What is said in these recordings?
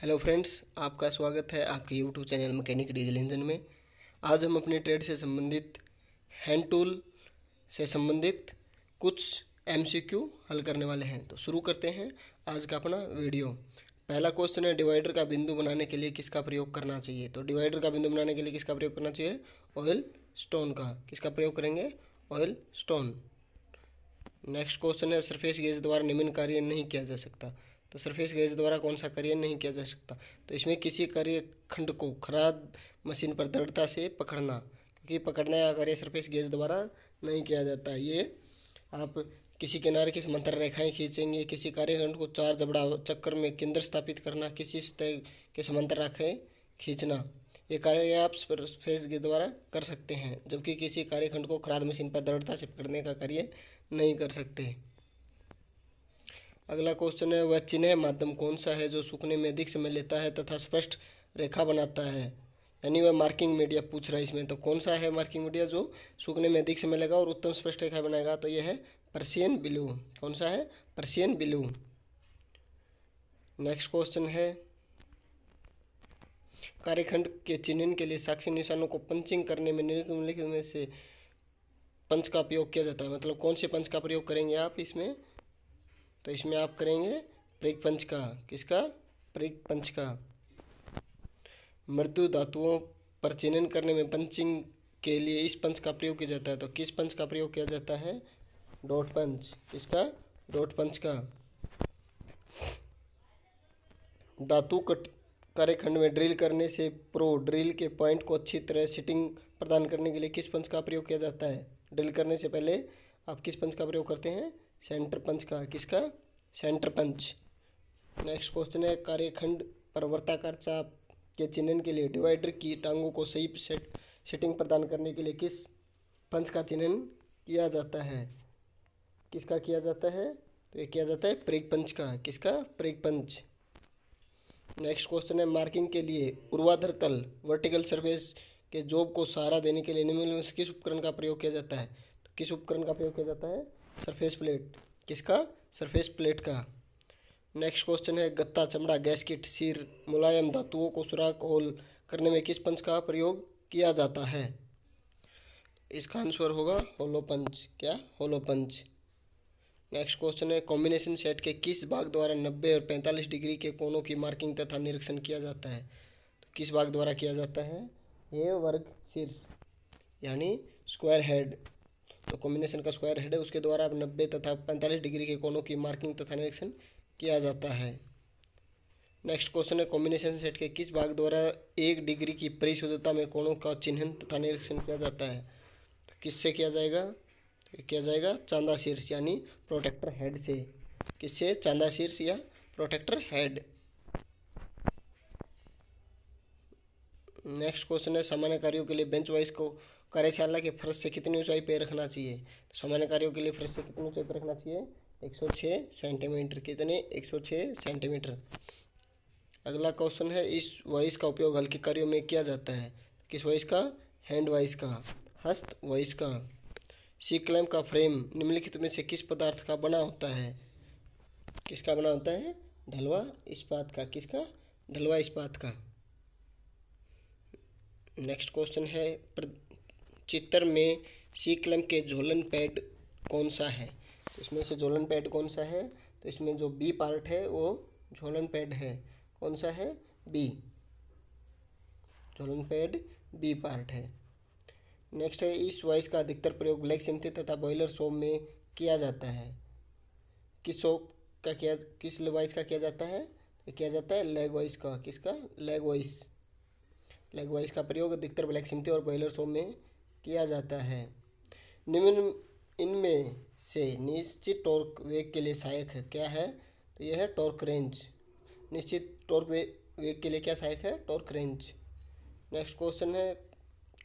hello friends आपका स्वागत है आपके YouTube channel mechanic diesel engine में आज हम अपने ट्रेड से संबंधित हैंड टूल से संबंधित कुछ एमसीक्यू हल करने वाले हैं तो शुरू करते हैं आज का अपना वीडियो पहला क्वेश्चन है डिवाइडर का बिंदु बनाने के लिए किसका प्रयोग करना चाहिए तो डिवाइडर का बिंदु बनाने के लिए किसका प्रयोग करना चाहिए ऑयल स्टोन का किसका प्रयोग करेंगे ऑयल स्टोन नेक्स्ट क्वेश्चन है सरफेस गेज द्वारा निम्न कार्य नहीं किया जा सकता तो सरफेस गैस द्वारा कौन सा कार्य नहीं किया जा सकता तो इसमें किसी कार्य खंड को खराब मशीन पर दृढ़ता से पकड़ना क्योंकि पकड़ने का कार्य सरफेस गैस द्वारा नहीं किया जाता ये आप किसी किनारे की समांतर रेखाएं खींचेंगे किसी कार्यखंड को चार जबड़ा चक्कर में केंद्र स्थापित करना किसी स्तर के समांतर रेखाएं खींचना ये कार्य आप सरफेस के द्वारा कर सकते हैं जबकि किसी कार्यखंड को खराद मशीन पर दृढ़ता से पकड़ने का कार्य नहीं कर सकते अगला क्वेश्चन है वह चिन्ह माध्यम कौन सा है जो सूखने में अधिक समय लेता है तथा स्पष्ट रेखा बनाता है यानी वह मार्किंग मीडिया पूछ रहा है इसमें तो कौन सा है मार्किंग मीडिया जो सूखने में अधिक समय लेगा और उत्तम स्पष्ट रेखा बनाएगा तो यह है पर्सियन बिलू कौन सा है पर्सियन बिलू नेक्स्ट क्वेश्चन है कार्यखंड के चिन्हन के लिए साक्षी निशानों को पंचिंग करने में निम्नलिखित में से पंच का प्रयोग किया जाता है मतलब कौन से पंच का प्रयोग करेंगे आप इसमें तो इसमें आप करेंगे प्रयोग पंच का किसका प्रयोग पंच का मृदु धातुओं पर चिन्हन करने में पंचिंग के लिए इस पंच का प्रयोग किया जाता है तो किस पंच का प्रयोग किया जाता है डॉट पंच किसका डॉट पंच का धातु कट कार्यखंड में ड्रिल करने से प्रो ड्रिल के पॉइंट को अच्छी तरह सिटिंग प्रदान करने के लिए किस पंच का प्रयोग किया जाता है ड्रिल करने से पहले आप किस पंच का प्रयोग करते हैं सेंटर पंच का किसका सेंटर पंच नेक्स्ट क्वेश्चन है कार्यखंड परवर्ताकार चाप के चिन्हन के लिए डिवाइडर की टांगों को सही सेट सेटिंग प्रदान करने के लिए किस पंच का चिन्हन किया जाता है किसका किया जाता है तो ये किया जाता है प्रेग पंच का किसका प्रेग पंच नेक्स्ट क्वेश्चन है मार्किंग के लिए उर्वाधर तल वर्टिकल सरफेस के जॉब को सहारा देने के लिए निम्नलिखित किस उपकरण का प्रयोग किया जाता है तो किस उपकरण का प्रयोग किया जाता है सरफेस प्लेट किसका सरफेस प्लेट का नेक्स्ट क्वेश्चन है गत्ता चमड़ा गैसकिट सिर मुलायम धातुओं को सुराख होल करने में किस पंच का प्रयोग किया जाता है इसका आंसर होगा होलो पंच क्या होलो पंच नेक्स्ट क्वेश्चन है कॉम्बिनेशन सेट के किस भाग द्वारा नब्बे और पैंतालीस डिग्री के कोनों की मार्किंग तथा निरीक्षण किया जाता है तो किस भाग द्वारा किया जाता है ए वर्ग शीर्ष यानी स्क्वायर हेड तो कॉम्बिनेशन का स्क्वायर हेड है उसके द्वारा नब्बे तथा पैंतालीस डिग्री के कोनों की मार्किंग तथा निरीक्षण किया जाता है नेक्स्ट क्वेश्चन है कॉम्बिनेशन सेट के किस भाग द्वारा एक डिग्री की परिशुद्धता में कोणों का चिन्हन तथा निरीक्षण किया जाता है तो किससे किया जाएगा तो किया जाएगा चांदा शीर्ष यानी प्रोटेक्टर हेड से किससे चांदा शीर्ष या प्रोटेक्टर हेड नेक्स्ट क्वेश्चन है सामान्य कार्यों के लिए बेंच वाइज को कार्यशाला के फर्श से कितनी ऊंचाई पर रखना चाहिए तो सामान्य कार्यों के लिए फर्श से कितनी ऊंचाई पर रखना चाहिए एक सौ छः सेंटीमीटर कितने एक सौ छः सेंटीमीटर अगला क्वेश्चन है इस वॉइस का उपयोग हल्के कार्यों में किया जाता है किस वॉइस का हैंड वॉइस का हस्त वॉइस का सी क्लैम का फ्रेम निम्नलिखित में से किस पदार्थ का बना होता है किसका बना होता है ढलवा इस्पात का किसका ढलवा इस्पात का नेक्स्ट क्वेश्चन है चित्र में सी कलम के झोलन पैड कौन सा है इसमें से झोलन पैड कौन सा है तो इसमें जो बी पार्ट है वो झोलन पैड है कौन सा है बी झोलन पैड बी पार्ट है नेक्स्ट है इस वॉइस का अधिकतर प्रयोग ब्लैक सिमटी तथा बॉयलर सोम में किया जाता है किस सोप का किया किस वॉइस का किया जाता है तो किया जाता है लेग वॉइस का किसका लेग वॉइस लेग वॉइस का प्रयोग अधिकतर ब्लैक सिमटी और बॉयलर सोम में किया जाता है निम्न इनमें से निश्चित टॉर्क वेग के लिए सहायक है क्या है तो यह है टॉर्क रेंज निश्चित टॉर्क वेग के लिए क्या सहायक है टॉर्क रेंज नेक्स्ट क्वेश्चन है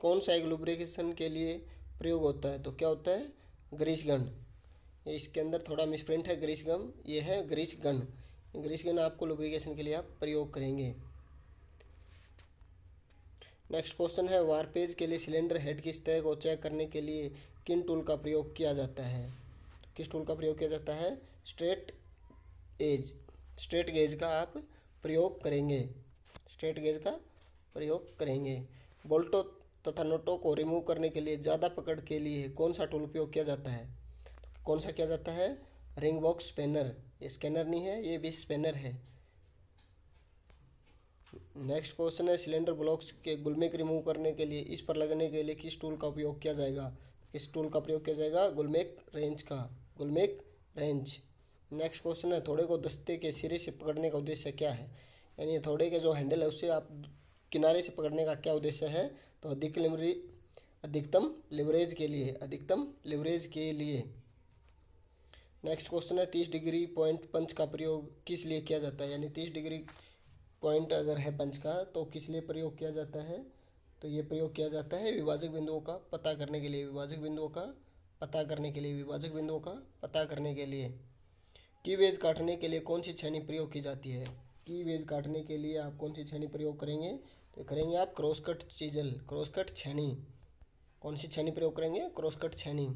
कौन सा एग्लुब्रिकेशन के लिए प्रयोग होता है तो क्या होता है ग्रीस गन इसके अंदर थोड़ा मिसप्रिंट है ग्रीस गम ये है ग्रीस गन ग्रीस गन आपको लुब्रिकेशन के लिए आप प्रयोग करेंगे नेक्स्ट क्वेश्चन है वारपेज के लिए सिलेंडर हेड की सतह को चेक करने के लिए किन टूल का प्रयोग किया जाता है किस टूल का प्रयोग किया जाता है स्ट्रेट एज स्ट्रेट गेज का आप प्रयोग करेंगे स्ट्रेट गेज का प्रयोग करेंगे बोल्टो तथा नोटों को रिमूव करने के लिए ज़्यादा पकड़ के लिए कौन सा टूल उपयोग किया जाता है कौन सा किया जाता है रिंग बॉक्स स्पेनर ये स्कैनर नहीं है ये भी स्पेनर है नेक्स्ट क्वेश्चन है सिलेंडर ब्लॉक्स के गुलमेक रिमूव करने के लिए इस पर लगने के लिए किस टूल का उपयोग किया जाएगा किस टूल का प्रयोग किया जाएगा गुलमेक रेंज का गुलमेक रेंज नेक्स्ट क्वेश्चन है थोड़े को दस्ते के सिरे से पकड़ने का उद्देश्य क्या है यानी थोड़े के जो हैंडल है उसे आप किनारे से पकड़ने का क्या उद्देश्य है तो अधिक लिमरी अधिकतम लिवरेज के लिए अधिकतम लिवरेज के लिए नेक्स्ट क्वेश्चन है तीस डिग्री पॉइंट पंच का प्रयोग किस लिए किया जाता है यानी तीस डिग्री पॉइंट अगर है पंच का तो किस लिए प्रयोग किया जाता है तो ये प्रयोग किया जाता है विभाजक बिंदुओं का पता करने के लिए विभाजक बिंदुओं का पता करने के लिए विभाजक बिंदुओं का पता करने के लिए की वेज काटने के लिए कौन सी छैनी प्रयोग की जाती है की वेज काटने के लिए आप कौन सी छैनी प्रयोग करेंगे तो करेंगे आप क्रॉसकट चीजल क्रॉसकट छैनी कौन सी छैनी प्रयोग करेंगे क्रॉसकट छैनी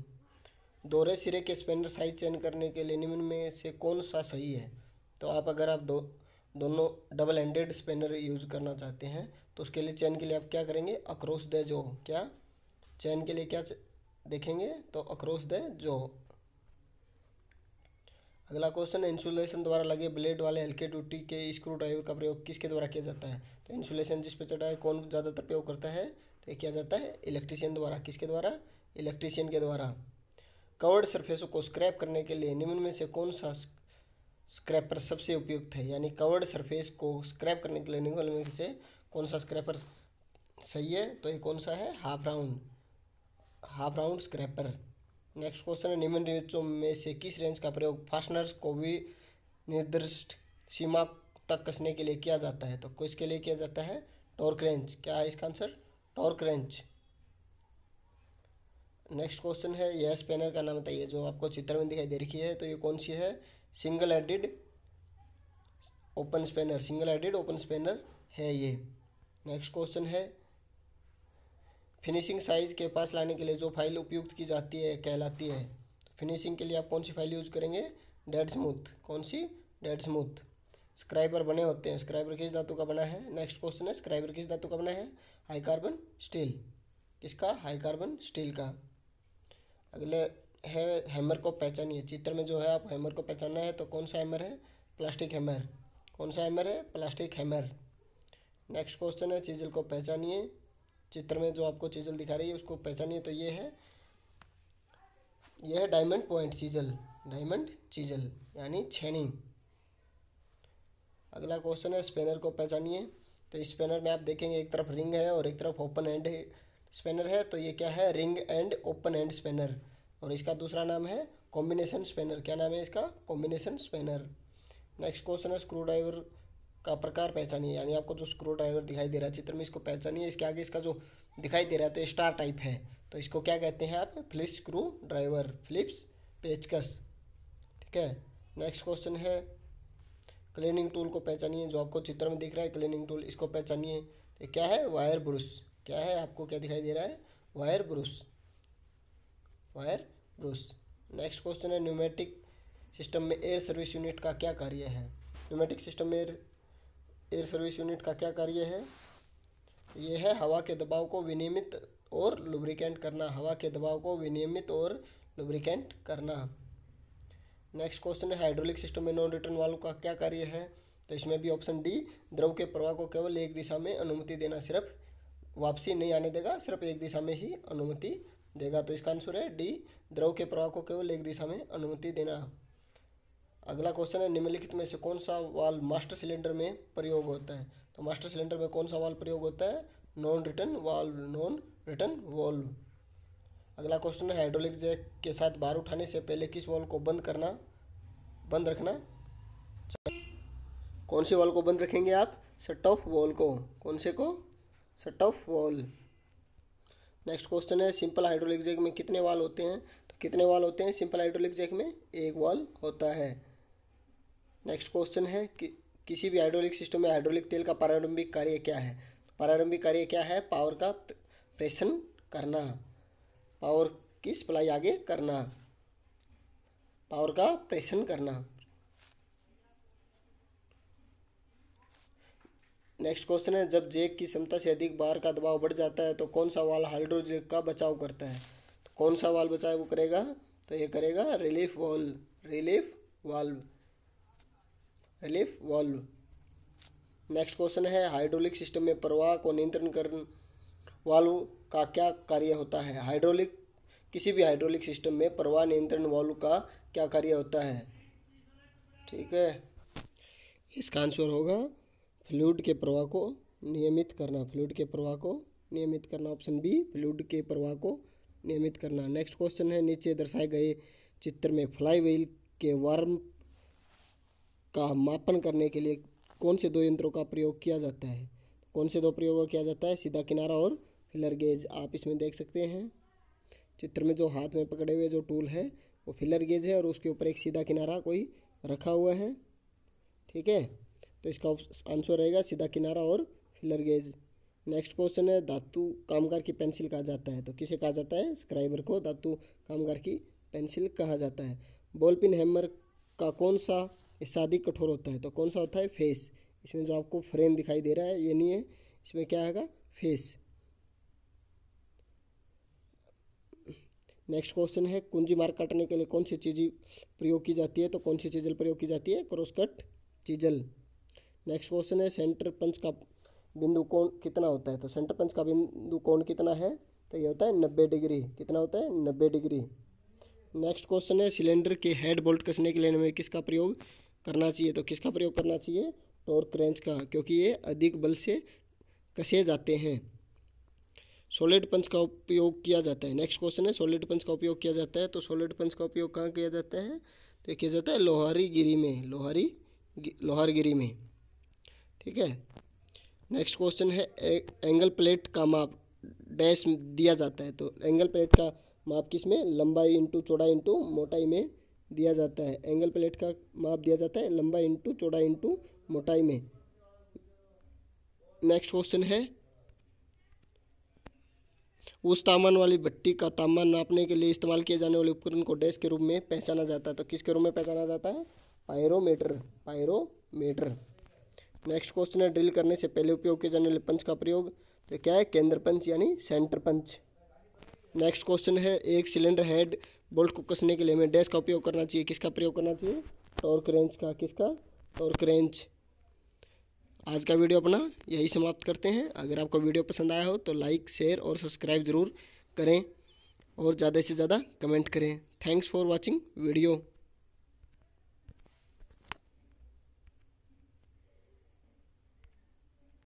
दोहरे सिरे के स्पेनर साइज चेंज करने के लिए निम्न में से कौन सा सही है तो आप अगर आप दो दोनों डबल एंडेड स्पेनर यूज करना चाहते हैं तो उसके लिए चैन के लिए आप क्या करेंगे अक्रॉस द जो क्या चैन के लिए क्या देखेंगे तो अक्रॉस द जो अगला क्वेश्चन इंसुलेशन द्वारा लगे ब्लेड वाले हल्के ड्यूटी के स्क्रू ड्राइवर का प्रयोग किसके द्वारा किया जाता है तो इंसुलेशन जिस पर चढ़ा है कौन ज़्यादातर प्रयोग करता है तो ये किया जाता है इलेक्ट्रीशियन द्वारा किसके द्वारा इलेक्ट्रीशियन के द्वारा कवर्ड सरफेसों को स्क्रैप करने के लिए निम्न में से कौन सा स्क्रैपर सबसे उपयुक्त है यानी कवर्ड सरफेस को स्क्रैप करने के लिए निगल में से कौन सा स्क्रैपर सही है तो ये कौन सा है half round half round scraper next question है निम्न रेंचों में से किस रेंज का प्रयोग फास्टनर्स को भी निर्दिष्ट सीमा तक कसने के लिए किया जाता है तो किसके लिए किया जाता है टॉर्क रेंज क्या है इसका answer torque range next question है यह स्पेनर का नाम बताइए जो आपको चित्र में दिखाई दे रखी है तो ये कौन सी है single headed open spanner single headed open spanner है ये नेक्स्ट क्वेश्चन है फिनिशिंग साइज के पास लाने के लिए जो फाइल उपयुक्त की जाती है कहलाती है फिनिशिंग के लिए आप कौन सी फाइल यूज करेंगे डेड स्मूथ कौन सी डेड स्मूथ स्क्राइबर बने होते हैं स्क्राइबर किस धातु का बना है नेक्स्ट क्वेश्चन है स्क्राइबर किस धातु का बना है हाई कार्बन स्टील किसका हाई कार्बन स्टील का अगले है हैमर को पहचानिए चित्र में जो है आप हैमर को पहचानना है तो कौन सा हैमर है प्लास्टिक हैमर कौन सा हैमर है प्लास्टिक हैमर नेक्स्ट क्वेश्चन है चीजल को पहचानिए चित्र में जो आपको चीजल दिखा रही है उसको पहचानिए तो ये है यह है diamond point chisel diamond chisel यानी छेनी अगला क्वेश्चन है स्पेनर को पहचानिए तो स्पेनर में आप देखेंगे एक तरफ रिंग है और एक तरफ ओपन एंड स्पेनर है तो ये क्या है ring end open end spanner और इसका दूसरा नाम है कॉम्बिनेशन स्पेनर क्या नाम है इसका कॉम्बिनेशन स्पेनर नेक्स्ट क्वेश्चन है स्क्रू ड्राइवर का प्रकार पहचानिए यानी आपको जो स्क्रू ड्राइवर दिखाई दे रहा है चित्र में इसको पहचानिए इसके आगे इसका जो दिखाई दे रहा है तो स्टार टाइप है तो इसको क्या कहते हैं आप फ्लिप स्क्रू ड्राइवर फ्लिप्स पेचकस ठीक है नेक्स्ट क्वेश्चन है क्लीनिंग टूल को पहचानिए जो आपको चित्र में दिख रहा है क्लीनिंग टूल इसको पहचानिए तो क्या है वायर ब्रुश क्या है आपको क्या दिखाई दे रहा है wire brush wire brush next question है न्यूमेटिक सिस्टम में एयर सर्विस यूनिट का क्या कार्य है न्यूमेटिक सिस्टम में एयर एयर सर्विस यूनिट का क्या कार्य है ये है हवा के दबाव को विनियमित और लुब्रिकेंट करना हवा के दबाव को विनियमित और लुब्रिकेंट करना नेक्स्ट क्वेश्चन है हाइड्रोलिक सिस्टम में नॉन रिटर्न वालों का क्या कार्य है तो इसमें भी ऑप्शन डी द्रव के प्रवाह को केवल एक दिशा में अनुमति देना सिर्फ वापसी नहीं आने देगा सिर्फ एक दिशा में ही अनुमति देगा तो इसका आंसर है डी द्रव के प्रवाह को केवल एक दिशा में अनुमति देना अगला क्वेश्चन है निम्नलिखित में से कौन सा वाल मास्टर सिलेंडर में प्रयोग होता है तो मास्टर सिलेंडर में कौन सा वाल प्रयोग होता है non return valve non return valve अगला क्वेश्चन है हाइड्रोलिक जैक के साथ बाहर उठाने से पहले किस वॉल को बंद करना बंद रखना कौन से वॉल को बंद रखेंगे आप सट ऑफ वॉल को कौन से को shut off valve next question है सिंपल हाइड्रोलिक जैक में कितने वाल होते हैं तो कितने वाल होते हैं सिंपल हाइड्रोलिक जैक में एक वाल होता है नेक्स्ट क्वेश्चन है कि किसी भी हाइड्रोलिक सिस्टम में हाइड्रोलिक तेल का प्रारंभिक कार्य क्या है तो प्रारंभिक कार्य क्या है पावर का प्रेशन करना पावर की सप्लाई आगे करना पावर का प्रेशन करना नेक्स्ट क्वेश्चन है जब जेक की क्षमता से अधिक बार का दबाव बढ़ जाता है तो कौन सा वाल हाइड्रोजेक का बचाव करता है तो कौन सा वाल बचाव वो करेगा तो ये करेगा relief valve relief valve relief valve next question है हाइड्रोलिक सिस्टम में प्रवाह को नियंत्रण कर वाल्व का क्या कार्य होता है हाइड्रोलिक किसी भी हाइड्रोलिक सिस्टम में प्रवाह नियंत्रण वाल्व का क्या कार्य होता है ठीक है इसका आंसर होगा फ्लूड के प्रवाह को नियमित करना फ्लूड के प्रवाह को नियमित करना ऑप्शन बी फ्लूड के प्रवाह को नियमित करना नेक्स्ट क्वेश्चन है नीचे दर्शाए गए चित्र में फ्लाई व्हील के वर्म का मापन करने के लिए कौन से दो यंत्रों का प्रयोग किया जाता है कौन से दो प्रयोग किया जाता है सीधा किनारा और फिलर गेज आप इसमें देख सकते हैं चित्र में जो हाथ में पकड़े हुए जो टूल है वो फिलर गेज है और उसके ऊपर एक सीधा किनारा कोई रखा हुआ है ठीक है तो इसका आंसर रहेगा सीधा किनारा और फिलर गेज नेक्स्ट क्वेश्चन है धातु कामगार की पेंसिल कहा जाता है तो किसे कहा जाता है स्क्राइबर को धातु कामगार की पेंसिल कहा जाता है बॉल पिन हैमर का कौन सा शादी कठोर होता है तो कौन सा होता है फेस इसमें जो आपको फ्रेम दिखाई दे रहा है ये नहीं है इसमें क्या आएगा फेस नेक्स्ट क्वेश्चन है कुंजी मार्क काटने के लिए कौन सी चीज़ प्रयोग की जाती है तो कौन सी चीज़ल प्रयोग की जाती है cross cut chisel next question है सेंटर पंच का बिंदु कोण कितना होता है तो सेंटर पंच का बिंदु कोण कितना है तो ये होता है नब्बे डिग्री कितना होता है नब्बे डिग्री नेक्स्ट क्वेश्चन है सिलेंडर के हेड बोल्ट कसने के लिए हमें किसका प्रयोग करना चाहिए तो किसका प्रयोग करना चाहिए टॉर्क रेंच का क्योंकि ये अधिक बल से कसे जाते हैं सॉलिड पंच का उपयोग किया जाता है नेक्स्ट क्वेश्चन है सॉलिड पंच का उपयोग किया जाता है तो सॉलिड पंच का उपयोग कहाँ किया जाता है तो किया जाता है लोहारी गिरी में लोहारी लोहार गिरी में ठीक है नेक्स्ट क्वेश्चन है ए, एंगल प्लेट का माप डैश दिया जाता है तो एंगल प्लेट का माप किस में लंबाई इंटू चौड़ाई इंटू मोटाई में दिया जाता है एंगल प्लेट का माप दिया जाता है लंबाई इंटू चौड़ाई इंटू मोटाई में नेक्स्ट क्वेश्चन है उस तामान वाली भट्टी का तापमान नापने के लिए इस्तेमाल किए जाने वाले उपकरण को डैश के रूप में पहचाना जाता है तो किसके रूप में पहचाना जाता है पायरोमीटर पायरोमीटर नेक्स्ट क्वेश्चन है ड्रिल करने से पहले उपयोग किए जाने वाले पंच का प्रयोग तो क्या है केंद्र पंच यानी सेंटर पंच नेक्स्ट क्वेश्चन है एक सिलेंडर हेड बोल्ट को कसने के लिए हमें डैश का उपयोग करना चाहिए किसका प्रयोग करना चाहिए टॉर्क रेंच का किसका टॉर्क रेंच आज का वीडियो अपना यही समाप्त करते हैं अगर आपको वीडियो पसंद आया हो तो लाइक शेयर और सब्सक्राइब ज़रूर करें और ज़्यादा से ज़्यादा कमेंट करें थैंक्स फॉर वॉचिंग वीडियो